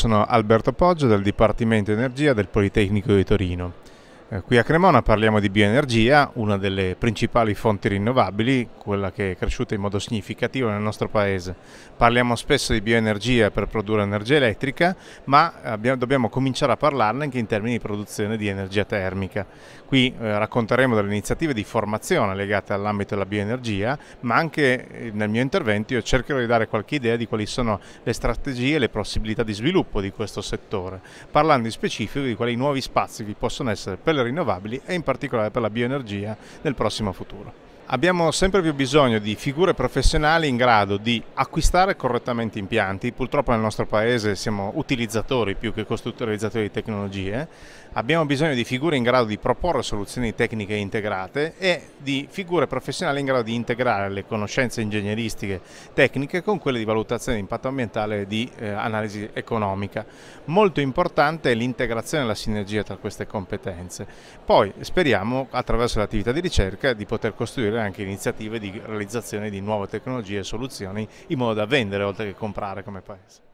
Sono Alberto Poggio del Dipartimento Energia del Politecnico di Torino. Eh, qui a Cremona parliamo di bioenergia, una delle principali fonti rinnovabili, quella che è cresciuta in modo significativo nel nostro paese. Parliamo spesso di bioenergia per produrre energia elettrica, ma abbiamo, dobbiamo cominciare a parlarne anche in termini di produzione di energia termica. Qui eh, racconteremo delle iniziative di formazione legate all'ambito della bioenergia, ma anche eh, nel mio intervento io cercherò di dare qualche idea di quali sono le strategie e le possibilità di sviluppo di questo settore, parlando in specifico di quali nuovi spazi vi possono essere per rinnovabili e in particolare per la bioenergia nel prossimo futuro. Abbiamo sempre più bisogno di figure professionali in grado di acquistare correttamente impianti, purtroppo nel nostro paese siamo utilizzatori più che costruttorizzatori di tecnologie, abbiamo bisogno di figure in grado di proporre soluzioni tecniche integrate e di figure professionali in grado di integrare le conoscenze ingegneristiche tecniche con quelle di valutazione di impatto ambientale e di eh, analisi economica. Molto importante è l'integrazione e la sinergia tra queste competenze. Poi speriamo attraverso l'attività di ricerca di poter costruire proporre anche iniziative di realizzazione di nuove tecnologie e soluzioni in modo da vendere oltre che comprare come paese.